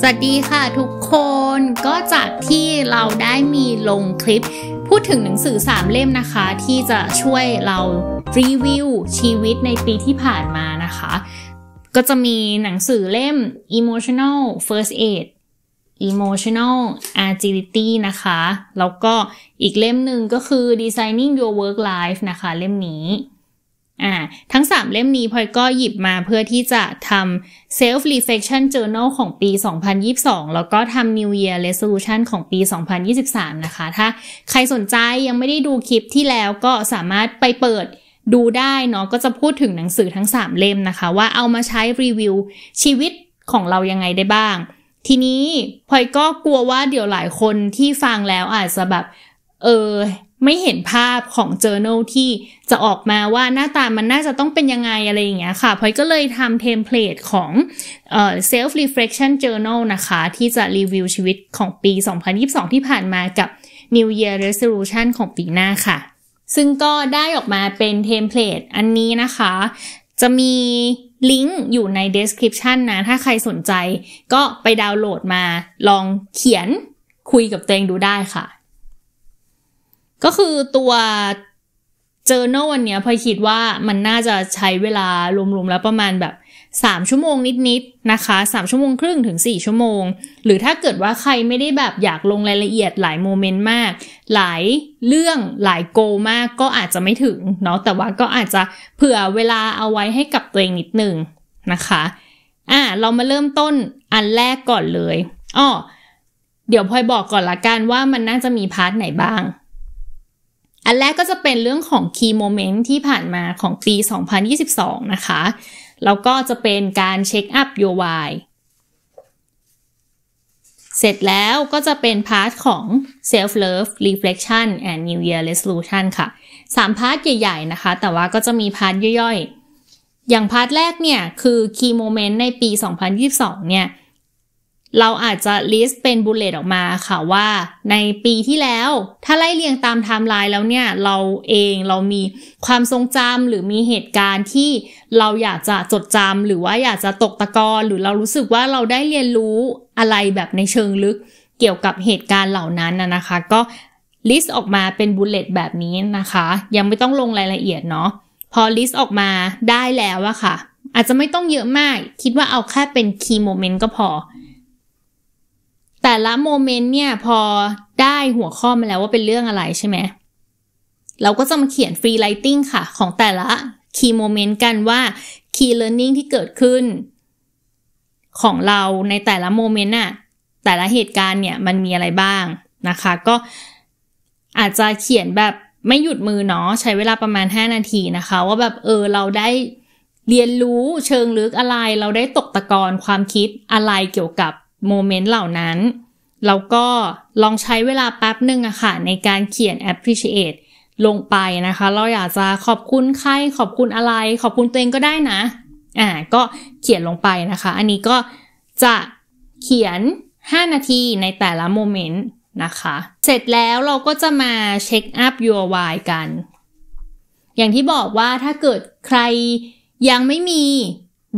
สวัสดีค่ะทุกคนก็จากที่เราได้มีลงคลิปพูดถึงหนังสือสามเล่มนะคะ ที่จะช่วยเรารีวิวชีวิตในปีที่ผ่านมานะคะ ก็จะมีหนังสือเล่ม emotional first aid emotional agility นะคะ แล้วก็อีกเล่มหนึ่งก็คือ designing your work life นะคะ เล่มนี้อ่าทั้ง 3 เล่มนี้พลอยก็หยิบมาเพื่อที่จะทำ self reflection journal ของปี 2022 แล้วก็ทำ new year resolution ของปี 2023 นะคะ ถ้าใครสนใจยังไม่ได้ดูคลิปที่แล้วก็สามารถไปเปิดดูได้เนาะ ก็จะพูดถึงหนังสือทั้ง 3 เล่มนะคะว่าเอามาใช้รีวิวชีวิตของเรายังไงได้บ้าง ทีนี้พลอยก็กลัวว่าเดี๋ยวหลายคนที่ฟังแล้วอาจจะแบบเออไม่เห็นภาพของ journal ที่จะออกมาว่าหน้าตามันน่าจะต้องเป็นยังไงอะไรอย่างเงี้ยค่ะพอยก็เลยทำเทมเพลตของเอ่อ self reflection journal นะคะ ที่จะรีวิวชีวิตของปี 2022 ที่ผ่านมากับ New Year Resolution ของปีหน้าค่ะ ซึ่งก็ได้ออกมาเป็นเทมเพลตอันนี้นะคะ จะมีลิงก์อยู่ใน description นะ ถ้าใครสนใจก็ไปดาวน์โหลดมาลองเขียนคุยกับตัวเองดูได้ค่ะก็คือตัวเจอโนวันเนี้ยพอคิดว่ามันน่าจะใช้เวลารวมๆแล้วประมาณแบบสามชั่วโมงนิดๆนะคะสามชั่วโมงครึ่งถึงสี่ชั่วโมง หรือถ้าเกิดว่าใครไม่ได้แบบอยากลงรายละเอียดหลายโมเมนต์มาก หลายเรื่องหลายโก มากก็อาจจะไม่ถึงเนาะ แต่ว่าก็อาจจะเผื่อเวลาเอาไว้ให้กับตัวเองนิดหนึ่งนะคะ อ่ะเรามาเริ่มต้นอันแรกก่อนเลยอ้อเดี๋ยวพลอยบอกก่อนละกันว่ามันน่าจะมีพาร์ทไหนบ้างอันแรกก็จะเป็นเรื่องของ Key Moment ที่ผ่านมาของปี 2022 นะคะ แล้วก็จะเป็นการเช็คอัพ Your Why เสร็จแล้วก็จะเป็นพาร์ทของ self love reflection and new year resolution ค่ะสามพาร์ทใหญ่ ๆ นะคะ แต่ว่าก็จะมีพาร์ทย่อย ๆ อย่างพาร์ทแรกเนี่ย คือ key moment ในปี 2022 เนี่ยเราอาจจะลิสต์เป็นบุลเลตออกมาค่ะว่า ในปีที่แล้ว ถ้าไล่เรียงตามไทม์ไลน์แล้วเนี่ย เราเองเรามีความทรงจำหรือมีเหตุการณ์ที่เราอยากจะจดจำหรือว่าอยากจะตกตะกอนหรือเรารู้สึกว่าเราได้เรียนรู้อะไรแบบในเชิงลึก เกี่ยวกับเหตุการณ์เหล่านั้นนะคะ ก็ลิสต์ออกมาเป็นบุลเลตแบบนี้นะคะ ยังไม่ต้องลงรายละเอียดเนาะพอลิสต์ออกมาได้แล้วอะค่ะอาจจะไม่ต้องเยอะมากคิดว่าเอาแค่เป็นคีย์โมเมนต์ก็พอละโมเมนต์เนี่ยพอได้หัวข้อมาแล้วว่าเป็นเรื่องอะไรใช่ไหมเราก็จะมาเขียนฟรีไลติงค่ะของแต่ละคีย์โมเมนต์กันว่าคีย์เลิร์นนิ่งที่เกิดขึ้น ของเราในแต่ละโมเมนต์น่ะแต่ละเหตุการณ์เนี่ยมันมีอะไรบ้างนะคะ ก็อาจจะเขียนแบบไม่หยุดมือเนาะใช้เวลาประมาณ 5 นาทีนะคะ ว่าแบบเออเราได้เรียนรู้เชิงลึกอะไรเราได้ตกตะกอนความคิดอะไรเกี่ยวกับโมเมนต์เหล่านั้นแล้วก็ลองใช้เวลาแป๊บหนึ่งอะค่ะในการเขียน appreciate ลงไปนะคะ เราอยากจะขอบคุณใคร ขอบคุณอะไร ขอบคุณตัวเองก็ได้นะ อ่าก็เขียนลงไปนะคะ อันนี้ก็จะเขียน 5 นาทีในแต่ละโมเมนต์นะคะ เสร็จแล้วเราก็จะมาเช็คอัพ your why กัน อย่างที่บอกว่าถ้าเกิดใครยังไม่มี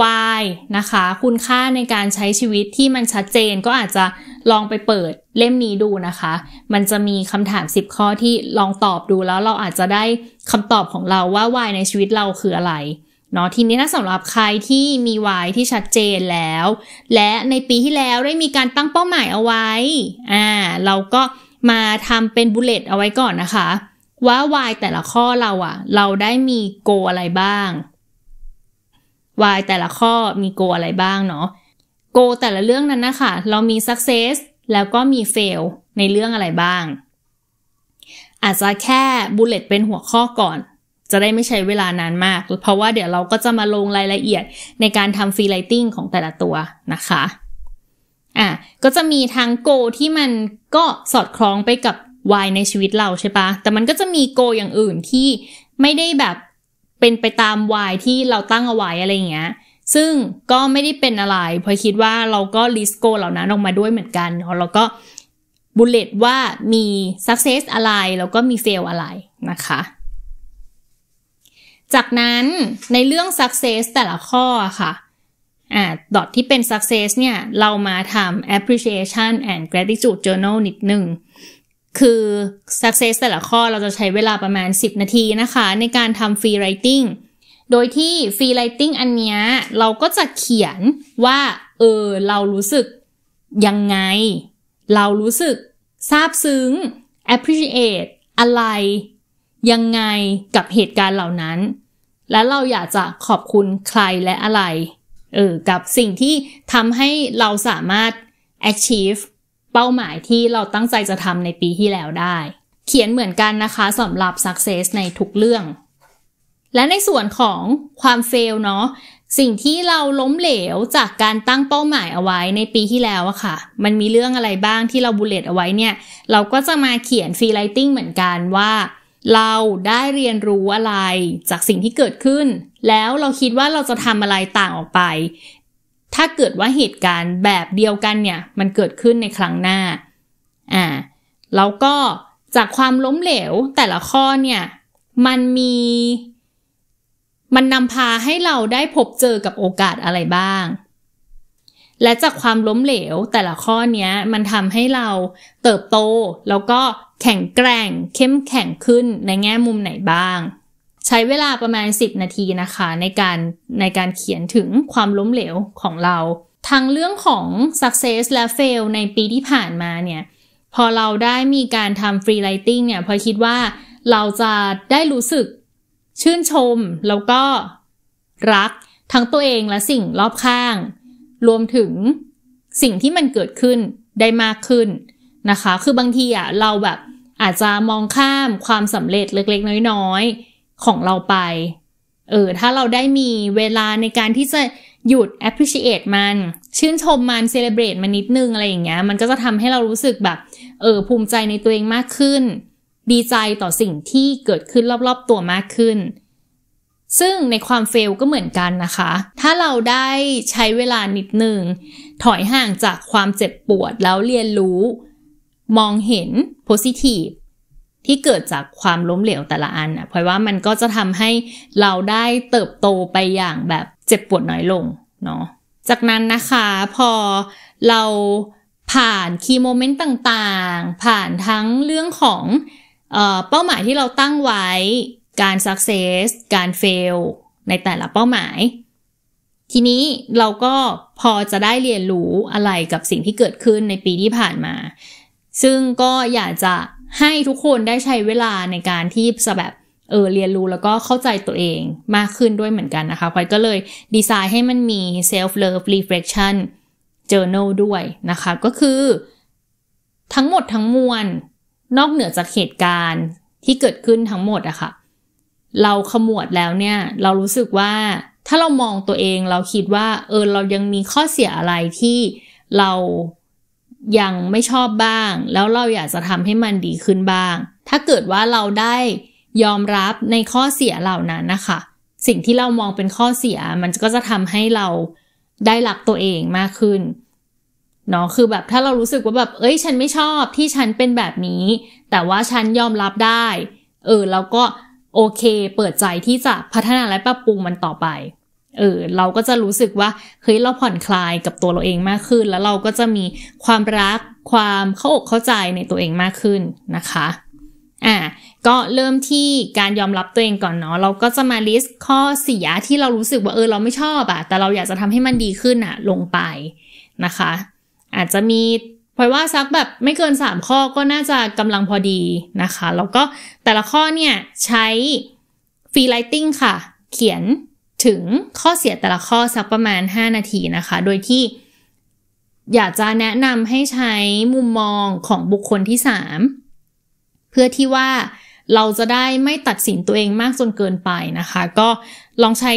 วา y นะคะ คุณค่าในการใช้ชีวิตที่มันชัดเจนก็อาจจะลองไปเปิดเล่มนี้ดูนะคะ มันจะมีคำถาม 10 ข้อที่ลองตอบดูแล้วเราอาจจะได้คำตอบของเราว่าวา y ในชีวิตเราคืออะไรเนาะทีนี้ถ้าสำหรับใครที่มีวายที่ชัดเจนแล้ว และในปีที่แล้วได้มีการตั้งเป้าหมายเอาไว้อ่าเราก็มาทำเป็นบุลเลตเอาไว้ก่อนนะคะ ว่าวายแต่ละข้อเราอะเราได้มีโกอะไรบ้างวายแต่ละข้อมีโกอะไรบ้างเนาะโกแต่ละเรื่องนั้นนะคะเรามี success แล้วก็มี fail ในเรื่องอะไรบ้าง อาจจะแค่ bullet เป็นหัวข้อก่อน จะได้ไม่ใช้เวลานานมาก เพราะว่าเดี๋ยวเราก็จะมาลงรายละเอียดในการทำ freelancing ของแต่ละตัวนะคะอ่ะก็จะมีทั้งโกที่มันก็สอดคล้องไปกับวายในชีวิตเราใช่ปะแต่มันก็จะมีโกอย่างอื่นที่ไม่ได้แบบเป็นไปตามวายที่เราตั้งเอาไว้อะไรอย่างเงี้ย ซึ่งก็ไม่ได้เป็นอะไร พอคิดว่าเราก็ลิสโกเหล่านั้นออกมาด้วยเหมือนกัน เราก็บุลเลตว่ามี success อะไรแล้วก็มี fail อะไรนะคะ จากนั้นในเรื่อง success แต่ละข้อค่ะอดอทที่เป็น success เนี่ย เรามาทำ appreciation and gratitude journal นิดหนึ่งคือ success แต่ละข้อเราจะใช้เวลาประมาณ 10 นาทีนะคะในการทำ free writing โดยที่ free writing อันเนี้ยเราก็จะเขียนว่า เออเรารู้สึกยังไง เรารู้สึกซาบซึ้ง appreciate อะไรยังไงกับเหตุการณ์เหล่านั้น และเราอยากจะขอบคุณใครและอะไรเออกับสิ่งที่ทำให้เราสามารถ achieve เป้าหมายที่เราตั้งใจจะทำในปีที่แล้วได้ เขียนเหมือนกันนะคะสำหรับ success ในทุกเรื่อง และในส่วนของความ fail เนาะ สิ่งที่เราล้มเหลวจากการตั้งเป้าหมายเอาไว้ในปีที่แล้วอะค่ะ มันมีเรื่องอะไรบ้างที่เราบลเลตเอาไว้เนี่ย เราก็จะมาเขียนฟรีไลติ้งเหมือนกันว่า เราได้เรียนรู้อะไรจากสิ่งที่เกิดขึ้น แล้วเราคิดว่าเราจะทำอะไรต่างออกไปถ้าเกิดว่าเหตุการณ์แบบเดียวกันเนี่ยมันเกิดขึ้นในครั้งหน้า อ่าแล้วก็จากความล้มเหลวแต่ละข้อเนี่ยมันมี มันนำพาให้เราได้พบเจอกับโอกาสอะไรบ้าง และจากความล้มเหลวแต่ละข้อเนี้ยมันทำให้เราเติบโต แล้วก็แข็งแกร่งเข้มแข็งขึ้นในแง่มุมไหนบ้างใช้เวลาประมาณ 10 นาทีนะคะ ในการในการเขียนถึงความล้มเหลวของเรา ทางเรื่องของ success และ fail ในปีที่ผ่านมาเนี่ย พอเราได้มีการทำ free writing เนี่ย พอคิดว่าเราจะได้รู้สึกชื่นชมแล้วก็รักทั้งตัวเองและสิ่งรอบข้าง รวมถึงสิ่งที่มันเกิดขึ้นได้มากขึ้นนะคะ คือบางทีอ่ะเราแบบอาจจะมองข้ามความสำเร็จเล็กๆน้อยๆของเราไป เออ ถ้าเราได้มีเวลาในการที่จะหยุด appreciate มัน ชื่นชมมัน celebrate มันนิดนึงอะไรอย่างเงี้ยมันก็จะทำให้เรารู้สึกแบบ เออ ภูมิใจในตัวเองมากขึ้น ดีใจต่อสิ่งที่เกิดขึ้นรอบๆตัวมากขึ้น ซึ่งในความเฟลก็เหมือนกันนะคะ ถ้าเราได้ใช้เวลานิดนึง ถอยห่างจากความเจ็บปวดแล้วเรียนรู้ มองเห็น positive ที่เกิดจากความล้มเหลวแต่ละอันอ่ะเพราะว่ามันก็จะทำให้เราได้เติบโตไปอย่างแบบเจ็บปวดน้อยลงเนาะ จากนั้นนะคะพอเราผ่านคีโมเมนต์ต่างๆ ผ่านทั้งเรื่องของเออเป้าหมายที่เราตั้งไว้ การสักเซสการเฟลในแต่ละเป้าหมาย ทีนี้เราก็พอจะได้เรียนรู้อะไรกับสิ่งที่เกิดขึ้นในปีที่ผ่านมา ซึ่งก็อยากจะให้ทุกคนได้ใช้เวลาในการที่จะแบบ เออ เรียนรู้แล้วก็เข้าใจตัวเองมากขึ้นด้วยเหมือนกันนะคะพอยก็เลย ดีไซน์ให้มันมี self love reflection journal ด้วยนะคะ ก็คือ ทั้งหมดทั้งมวล นอกเหนือจากเหตุการณ์ที่เกิดขึ้นทั้งหมดอะคะ่ะ เราขมวดแล้วเนี่ย เรารู้สึกว่าถ้าเรามองตัวเองเราคิดว่า เออเรายังมีข้อเสียอะไรที่เรายังไม่ชอบบ้างแล้วเราอยากจะทำให้มันดีขึ้นบ้าง ถ้าเกิดว่าเราได้ยอมรับในข้อเสียเหล่านั้นนะคะสิ่งที่เรามองเป็นข้อเสีย มันก็จะทำให้เราได้รักตัวเองมากขึ้นเนาะคือแบบถ้าเรารู้สึกว่าแบบเอ้ย ฉันไม่ชอบที่ฉันเป็นแบบนี้ แต่ว่าฉันยอมรับได้เออเราก็โอเคเปิดใจที่จะพัฒนาและปรับปรุงมันต่อไปเออเราก็จะรู้สึกว่า เฮ้ยเราผ่อนคลายกับตัวเราเองมากขึ้น แล้วเราก็จะมีความรักความเข้าอกเข้าใจในตัวเองมากขึ้นนะคะอ่ะก็เริ่มที่การยอมรับตัวเองก่อนเนาะเราก็จะมาลิสต์ข้อเสียที่เรารู้สึกว่าเออเราไม่ชอบอะแต่เราอยากจะทำให้มันดีขึ้นอะลงไปนะคะอาจจะมีพอยว่าซักแบบไม่เกิน 3 ข้อก็น่าจะกำลังพอดีนะคะแล้วก็แต่ละข้อเนี่ยใช้ฟรีไลติงค่ะ เขียนถึงข้อเสียแต่ละข้อสักประมาณ 5 นาทีนะคะ โดยที่ อยากจะแนะนำให้ใช้มุมมองของบุคคลที่ 3 เพื่อที่ว่าเราจะได้ไม่ตัดสินตัวเองมากจนเกินไปนะคะ ก็ลองใช้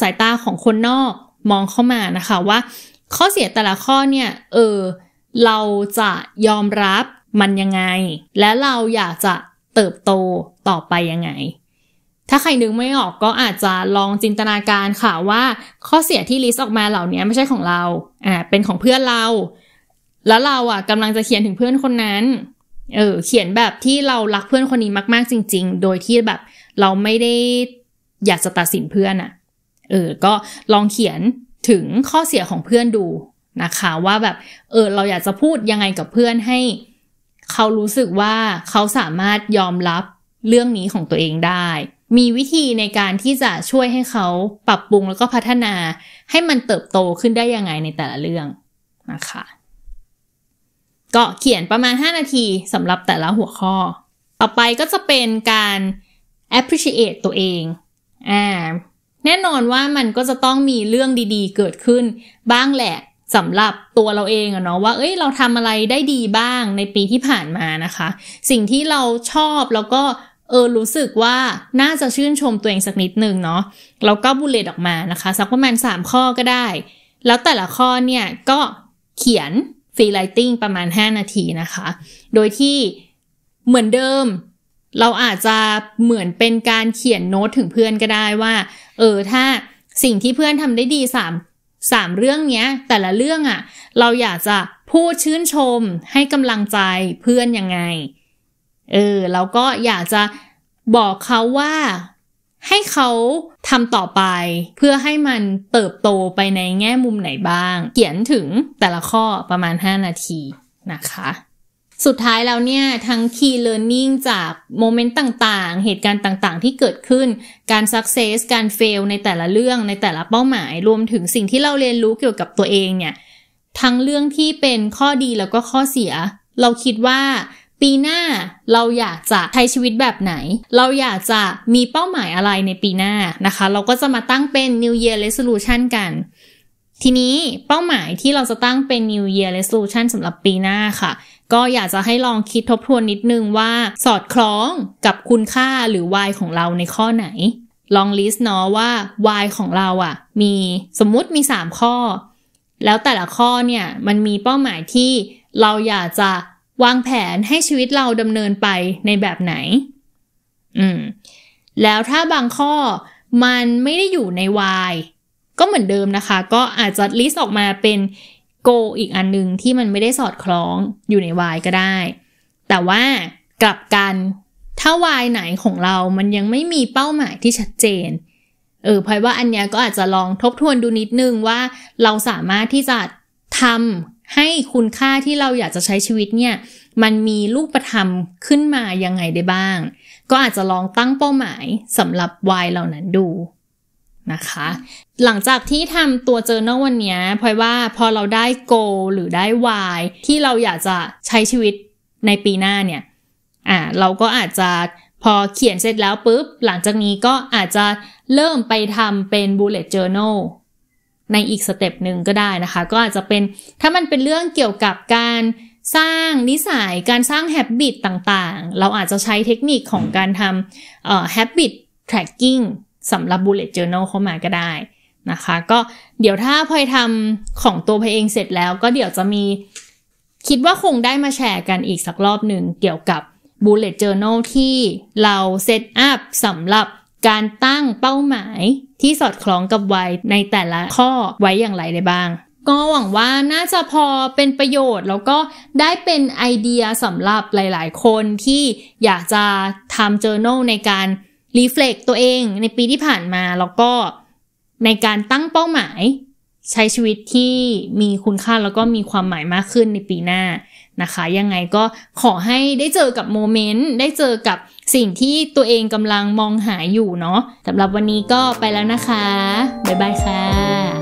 สายตาของคนนอกมองเข้ามานะคะว่าข้อเสียแต่ละข้อเนี่ยเออเราจะยอมรับมันยังไง และเราอยากจะเติบโตต่อไปยังไงถ้าใครนึกไม่ออกก็อาจจะลองจินตนาการค่ะว่าข้อเสียที่ลิสต์ออกมาเหล่านี้ไม่ใช่ของเราอ่าเป็นของเพื่อนเรา แล้วเราอ่ะกำลังจะเขียนถึงเพื่อนคนนั้น เออเขียนแบบที่เรารักเพื่อนคนนี้มาก ๆจริงๆ โดยที่แบบเราไม่ได้อยากจะตัดสินเพื่อนอ่ะ เออก็ลองเขียนถึงข้อเสียของเพื่อนดูนะคะ ว่าแบบเออเราอยากจะพูดยังไงกับเพื่อนให้ เขารู้สึกว่าเขาสามารถยอมรับเรื่องนี้ของตัวเองได้มีวิธีในการที่จะช่วยให้เขาปรับปรุงแล้วก็พัฒนาให้มันเติบโตขึ้นได้ยังไงในแต่ละเรื่องนะคะ ก็เขียนประมาณ 5 นาทีสำหรับแต่ละหัวข้อ ต่อไปก็จะเป็นการ appreciate ตัวเองอ่าแน่นอนว่ามันก็จะต้องมีเรื่องดีๆเกิดขึ้น บ้างแหละสำหรับตัวเราเองอะเนาะว่าเอ้ยเราทำอะไรได้ดีบ้างในปีที่ผ่านมานะคะ สิ่งที่เราชอบแล้วก็เออรู้สึกว่าน่าจะชื่นชมตัวเองสักนิดนึงเนาะแล้วก็บุลเลตออกมานะคะสักประมาณ 3 ข้อก็ได้ แล้วแต่ละข้อเนี่ยก็เขียนฟรีไลติงประมาณ 5 นาทีนะคะ โดยที่เหมือนเดิม เราอาจจะเหมือนเป็นการเขียนโน้ตถึงเพื่อนก็ได้ว่า เออถ้าสิ่งที่เพื่อนทำได้ดี3สามเรื่องเนี้ย แต่ละเรื่องอะ่ะเราอยากจะพูดชื่นชมให้กำลังใจเพื่อนยังไงเออ แล้วก็อยากจะบอกเขาว่า ให้เขาทำต่อไปเพื่อให้มันเติบโตไปในแง่มุมไหนบ้าง เขียนถึงแต่ละข้อประมาณ 5 นาทีนะคะ สุดท้ายแล้วเนี่ย ทั้ง key learning จากโมเมนต์ต่างๆ เหตุการณ์ต่างๆที่เกิดขึ้น การ success การ fail ในแต่ละเรื่องในแต่ละเป้าหมายรวมถึงสิ่งที่เราเรียนรู้เกี่ยวกับตัวเองเนี่ย ทั้งเรื่องที่เป็นข้อดีแล้วก็ข้อเสีย เราคิดว่าปีหน้าเราอยากจะใช้ชีวิตแบบไหน เราอยากจะมีเป้าหมายอะไรในปีหน้านะคะ เราก็จะมาตั้งเป็น New Year Resolution กัน ทีนี้เป้าหมายที่เราจะตั้งเป็น New Year Resolution สำหรับปีหน้าค่ะ ก็อยากจะให้ลองคิดทบทวนนิดนึงว่าสอดคล้องกับคุณค่าหรือ y ของเราในข้อไหน ลองลิสต์เนาะว่า y ของเราอะ่ะมีสมมุติมี 3 ข้อ แล้วแต่ละข้อเนี่ยมันมีเป้าหมายที่เราอยากจะวางแผนให้ชีวิตเราดำเนินไปในแบบไหนอืมแล้วถ้าบางข้อมันไม่ได้อยู่ในวาย ก็เหมือนเดิมนะคะก็อาจจะลิสต์ออกมาเป็น Go อีกอันหนึ่งที่มันไม่ได้สอดคล้องอยู่ในวายก็ได้ แต่ว่ากลับกัน ถ้าวายไหนของเรามันยังไม่มีเป้าหมายที่ชัดเจน เออพรอยว่าอันเนี้ยก็อาจจะลองทบทวนดูนิดนึงว่าเราสามารถที่จะทำให้คุณค่าที่เราอยากจะใช้ชีวิตเนี่ยมันมีลูกประธรรมขึ้นมายังไงได้บ้าง ก็อาจจะลองตั้งเป้าหมายสำหรับวัยเหล่านั้นดูนะคะ หลังจากที่ทำตัวเจอเนอวันนี้พลอยว่าพอเราได้โกหรือได้วายที่เราอยากจะใช้ชีวิตในปีหน้าเนี่ยอ่าเราก็อาจจะพอเขียนเสร็จแล้วปุ๊บหลังจากนี้ก็อาจจะเริ่มไปทำเป็น bullet journal ในอีกสเต็ปหนึ่งก็ได้นะคะ ก็อาจจะเป็น ถ้ามันเป็นเรื่องเกี่ยวกับการสร้างนิสัย การสร้างแฮบบิตต่างๆ เราอาจจะใช้เทคนิคของการทำแฮบบิตทร็กกิ้งสำหรับ bullet journal เข้ามาก็ได้นะคะ ก็เดี๋ยวถ้าพลอยทำของตัวพลอยเองเสร็จแล้ว ก็เดี๋ยวจะมี คิดว่าคงได้มาแชร์กันอีกสักรอบหนึ่ง เกี่ยวกับ bullet journal ที่เราเซตอัพสำหรับการตั้งเป้าหมายที่สอดคล้องกับวัยในแต่ละข้อไว้อย่างไรได้บ้าง ก็หวังว่าน่าจะพอเป็นประโยชน์ แล้วก็ได้เป็นไอเดียสำหรับหลายๆคนที่อยากจะทำจอร์ n นลในการรีเฟล็กตัวเอง ในปีที่ผ่านมาแล้วก็ในการตั้งเป้าหมายใช้ชีวิตที่มีคุณค่าแล้วก็มีความหมายมากขึ้นในปีหน้านะคะ ยังไงก็ขอให้ได้เจอกับโมเมนต์ได้เจอกับสิ่งที่ตัวเองกำลังมองหาอยู่เนาะสำหรับวันนี้ก็ไปแล้วนะคะ บ๊ายบายค่ะ